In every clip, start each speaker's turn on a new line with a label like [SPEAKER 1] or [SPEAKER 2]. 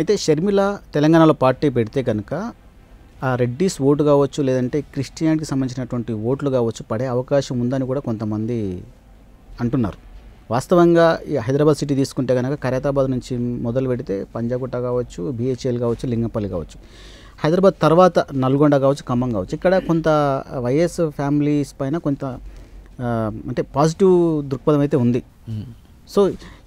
[SPEAKER 1] అయితే షర్మిల తెలంగాణలో పార్టీ పెడితే కనుక ఆ రెడ్డిస్ ఓటు కావచ్చు లేదంటే క్రిస్టియానిటీకి సంబంధించినటువంటి ఓట్లు కావచ్చు పడే అవకాశం ఉందని కూడా కొంతమంది అంటున్నారు వాస్తవంగా ఈ హైదరాబాద్ సిటీ తీసుకుంటే కనుక ఖరీతాబాద్ నుంచి మొదలు పెడితే పంజాగుట్ట కావచ్చు బిహెచ్ఎల్ కావచ్చు లింగంపల్లి కావచ్చు హైదరాబాద్ తర్వాత నల్గొండ కావచ్చు ఖమ్మం కావచ్చు ఇక్కడ కొంత వైఎస్ ఫ్యామిలీస్ పైన కొంత అంటే పాజిటివ్ దృక్పథం అయితే ఉంది సో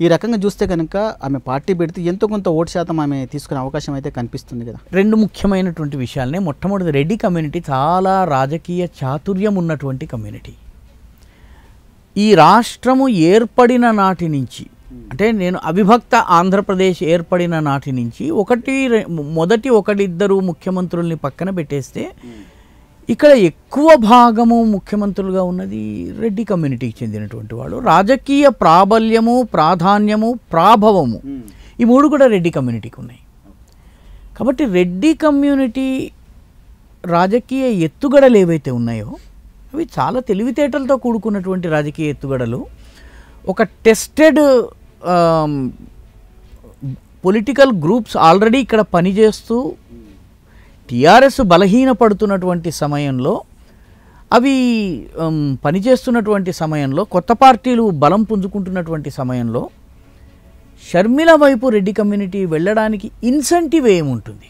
[SPEAKER 1] ఈ రకంగా చూస్తే కనుక ఆమె పార్టీ పెడితే ఎంతో కొంత ఓటు శాతం ఆమె తీసుకునే అవకాశం అయితే కనిపిస్తుంది కదా రెండు ముఖ్యమైనటువంటి విషయాలనే మొట్టమొదటి రెడ్డి కమ్యూనిటీ చాలా రాజకీయ చాతుర్యం ఉన్నటువంటి కమ్యూనిటీ ఈ రాష్ట్రము ఏర్పడిన నాటి నుంచి అంటే నేను అవిభక్త ఆంధ్రప్రదేశ్ ఏర్పడిన నాటి నుంచి ఒకటి మొదటి ఒకటిద్దరు ముఖ్యమంత్రుల్ని పక్కన పెట్టేస్తే ఇక్కడ ఎక్కువ భాగము ముఖ్యమంత్రులుగా ఉన్నది రెడ్డి కమ్యూనిటీకి చెందినటువంటి వాళ్ళు రాజకీయ ప్రాబల్యము ప్రాధాన్యము ప్రాభవము ఈ మూడు కూడా రెడ్డి కమ్యూనిటీకి ఉన్నాయి కాబట్టి రెడ్డి కమ్యూనిటీ రాజకీయ ఎత్తుగడలు ఏవైతే ఉన్నాయో అవి చాలా తెలివితేటలతో కూడుకున్నటువంటి రాజకీయ ఎత్తుగడలు ఒక టెస్టెడ్ పొలిటికల్ గ్రూప్స్ ఆల్రెడీ ఇక్కడ పనిచేస్తూ టీఆర్ఎస్ బలహీనపడుతున్నటువంటి సమయంలో అవి పనిచేస్తున్నటువంటి సమయంలో కొత్త పార్టీలు బలం పుంజుకుంటున్నటువంటి సమయంలో షర్మిల వైపు రెడ్డి కమ్యూనిటీ వెళ్ళడానికి ఇన్సెంటివ్ ఏముంటుంది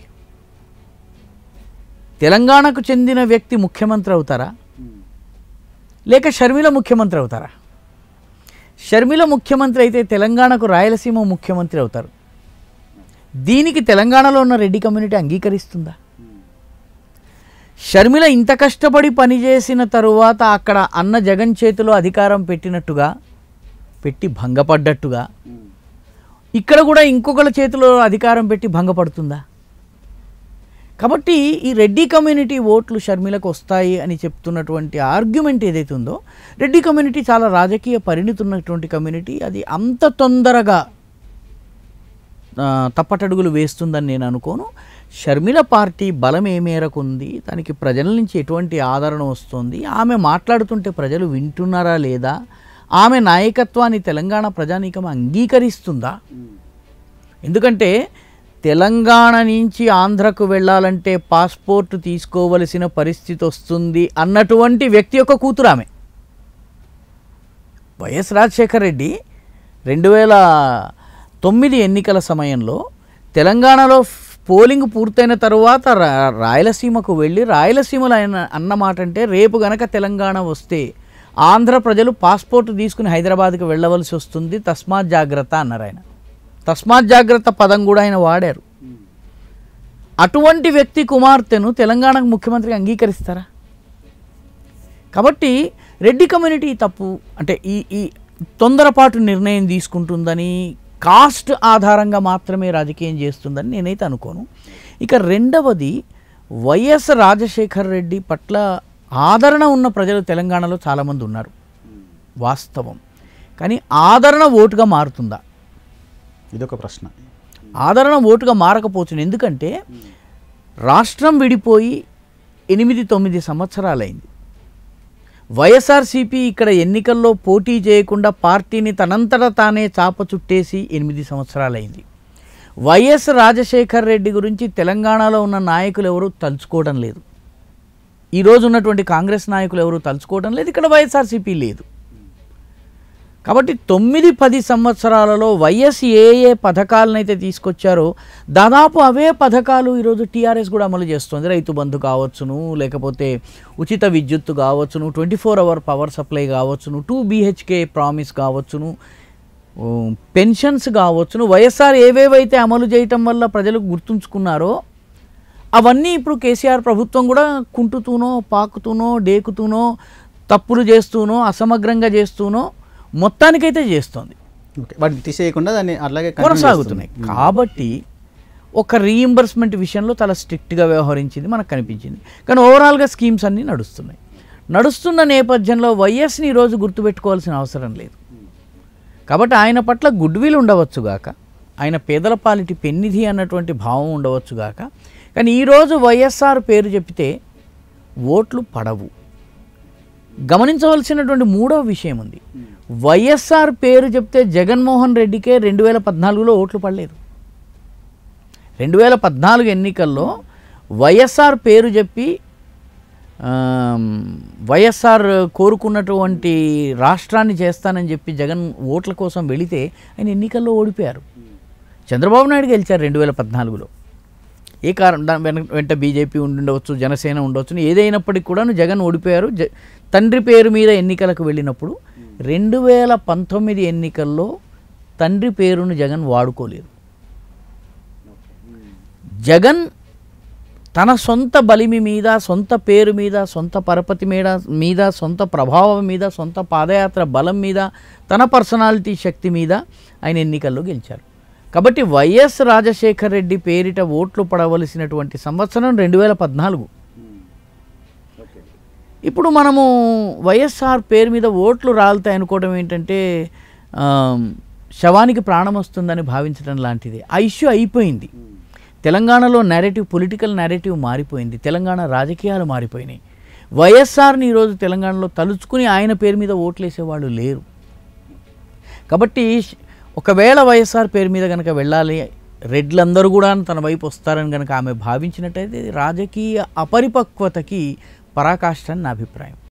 [SPEAKER 1] తెలంగాణకు చెందిన వ్యక్తి ముఖ్యమంత్రి అవుతారా లేక షర్మిల ముఖ్యమంత్రి అవుతారా షర్మిల ముఖ్యమంత్రి అయితే తెలంగాణకు రాయలసీమ ముఖ్యమంత్రి అవుతారు దీనికి తెలంగాణలో ఉన్న రెడ్డి కమ్యూనిటీ అంగీకరిస్తుందా షర్మిల ఇంత కష్టపడి పనిచేసిన తరువాత అక్కడ అన్న జగన్ చేతిలో అధికారం పెట్టినట్టుగా పెట్టి భంగపడ్డట్టుగా ఇక్కడ కూడా ఇంకొకళ్ళ చేతిలో అధికారం పెట్టి భంగపడుతుందా కాబట్టి ఈ రెడ్డి కమ్యూనిటీ ఓట్లు షర్మిలకు వస్తాయి అని చెప్తున్నటువంటి ఆర్గ్యుమెంట్ ఏదైతే ఉందో రెడ్డి కమ్యూనిటీ చాలా రాజకీయ పరిణితి ఉన్నటువంటి కమ్యూనిటీ అది అంత తొందరగా తప్పటడుగులు వేస్తుందని నేను అనుకోను షర్మిల పార్టీ బలం ఏ మేరకు ఉంది దానికి ప్రజల నుంచి ఎటువంటి ఆదరణ వస్తుంది ఆమె మాట్లాడుతుంటే ప్రజలు వింటున్నారా లేదా ఆమె నాయకత్వాన్ని తెలంగాణ ప్రజానీకం అంగీకరిస్తుందా ఎందుకంటే తెలంగాణ నుంచి ఆంధ్రకు వెళ్ళాలంటే పాస్పోర్ట్ తీసుకోవలసిన పరిస్థితి వస్తుంది అన్నటువంటి వ్యక్తి యొక్క కూతురు ఆమె వైఎస్ రాజశేఖర రెడ్డి రెండు వేల తొమ్మిది ఎన్నికల సమయంలో తెలంగాణలో పోలింగ్ పూర్తయిన తరువాత రాయలసీమకు వెళ్ళి రాయలసీమలో ఆయన అన్నమాట అంటే రేపు గనక తెలంగాణ వస్తే ఆంధ్ర ప్రజలు పాస్పోర్ట్ తీసుకుని హైదరాబాద్కి వెళ్ళవలసి వస్తుంది తస్మాత్ జాగ్రత్త అన్నారు ఆయన తస్మాత్ జాగ్రత్త పదం కూడా ఆయన వాడారు అటువంటి వ్యక్తి కుమార్తెను తెలంగాణకు ముఖ్యమంత్రి అంగీకరిస్తారా కాబట్టి రెడ్డి కమ్యూనిటీ తప్పు అంటే ఈ ఈ తొందరపాటు నిర్ణయం తీసుకుంటుందని కాస్ట్ ఆధారంగా మాత్రమే రాజకీయం చేస్తుందని నేనైతే అనుకోను ఇక రెండవది వైఎస్ రాజశేఖర్ రెడ్డి పట్ల ఆదరణ ఉన్న ప్రజలు తెలంగాణలో చాలామంది ఉన్నారు వాస్తవం కానీ ఆదరణ ఓటుగా మారుతుందా ఇదొక ప్రశ్న ఆదరణ ఓటుగా మారకపోతుంది ఎందుకంటే రాష్ట్రం విడిపోయి ఎనిమిది తొమ్మిది సంవత్సరాలైంది వైఎస్ఆర్సీపీ ఇక్కడ ఎన్నికల్లో పోటీ చేయకుండా పార్టీని తనంతట తానే చాప చుట్టేసి ఎనిమిది సంవత్సరాలైంది వైఎస్ రాజశేఖర్ రెడ్డి గురించి తెలంగాణలో ఉన్న నాయకులు ఎవరు తలుచుకోవడం లేదు ఈరోజు ఉన్నటువంటి కాంగ్రెస్ నాయకులు ఎవరు తలుచుకోవడం లేదు ఇక్కడ వైఎస్ఆర్సీపీ లేదు కాబట్టి తొమ్మిది పది సంవత్సరాలలో వైఎస్ ఏ ఏ పథకాలనైతే తీసుకొచ్చారో దాదాపు అవే పథకాలు ఈరోజు టీఆర్ఎస్ కూడా అమలు చేస్తుంది రైతు బంధు కావచ్చును లేకపోతే ఉచిత విద్యుత్తు కావచ్చును twenty four hour power supply కావచ్చును టూ బీహెచ్కే ప్రామిస్ కావచ్చును పెన్షన్స్ కావచ్చును వైఎస్ఆర్ ఏవేవైతే అమలు చేయటం వల్ల ప్రజలు గుర్తుంచుకున్నారో అవన్నీ ఇప్పుడు కేసీఆర్ ప్రభుత్వం కూడా కుంటుతూనో పాకుతూనో డేకుతూనో తప్పులు చేస్తూనో అసమగ్రంగా చేస్తూనో మొత్తానికైతే చేస్తుంది వాటిని తీసేయకుండా దాన్ని అలాగే కొనసాగుతున్నాయి కాబట్టి ఒక రీఎంబర్స్మెంట్ విషయంలో చాలా స్ట్రిక్ట్గా వ్యవహరించింది మనకు కనిపించింది కానీ ఓవరాల్గా స్కీమ్స్ అన్నీ నడుస్తున్నాయి నడుస్తున్న నేపథ్యంలో వైఎస్ని ఈరోజు గుర్తుపెట్టుకోవాల్సిన అవసరం లేదు కాబట్టి ఆయన పట్ల గుడ్ విల్ ఉండవచ్చుగాక ఆయన పేదల పాలిటి పెన్నిధి అన్నటువంటి భావం ఉండవచ్చుగాక కానీ ఈరోజు వైఎస్ఆర్ పేరు చెప్తే ఓట్లు పడవు గమనించవలసినటువంటి మూడవ విషయం ఉంది వైఎస్ఆర్ పేరు చెప్తే జగన్మోహన్ రెడ్డికే రెండు వేల పద్నాలుగులో ఓట్లు పడలేదు రెండు వేల పద్నాలుగు ఎన్నికల్లో వైఎస్ఆర్ పేరు చెప్పి వైఎస్ఆర్ కోరుకున్నటువంటి రాష్ట్రాన్ని చేస్తానని చెప్పి జగన్ ఓట్ల కోసం వెళితే ఆయన ఎన్నికల్లో ఓడిపోయారు చంద్రబాబు నాయుడు గెలిచారు రెండు వేల పద్నాలుగులో ఏ కారణం దాని వెన వెంట బీజేపీ ఉండవచ్చు జనసేన ఉండవచ్చు ఏదైనప్పటికీ కూడా జగన్ ఓడిపోయారు జ తండ్రి పేరు మీద ఎన్నికలకు వెళ్ళినప్పుడు రెండు వేల పంతొమ్మిది ఎన్నికల్లో తండ్రి పేరును జగన్ వాడుకోలేదు జగన్ తన సొంత బలిమి మీద సొంత పేరు మీద సొంత పరపతి మీద మీద సొంత ప్రభావం మీద సొంత పాదయాత్ర బలం మీద తన పర్సనాలిటీ శక్తి మీద ఆయన ఎన్నికల్లో గెలిచారు కాబట్టి వైఎస్ రాజశేఖర రెడ్డి పేరిట ఓట్లు పడవలసినటువంటి సంవత్సరం రెండు వేల పద్నాలుగు ఇప్పుడు మనము వైఎస్ఆర్ పేరు మీద ఓట్లు రాలతాయి అనుకోవడం ఏంటంటే శవానికి ప్రాణం వస్తుందని భావించడం లాంటిది ఆ ఇష్యూ అయిపోయింది తెలంగాణలో నెరేటివ్ పొలిటికల్ నెరేటివ్ మారిపోయింది తెలంగాణ రాజకీయాలు మారిపోయినాయి వైఎస్ఆర్ని ఈరోజు తెలంగాణలో తలుచుకుని ఆయన పేరు మీద ఓట్లు వేసేవాళ్ళు లేరు కాబట్టి ఒకవేళ వైఎస్ఆర్ పేరు మీద కనుక వెళ్ళాలి రెడ్లందరూ కూడా తన వైపు వస్తారని కనుక ఆమె భావించినట్టయితే రాజకీయ అపరిపక్వతకి पराकाष्ठ अभिप्राय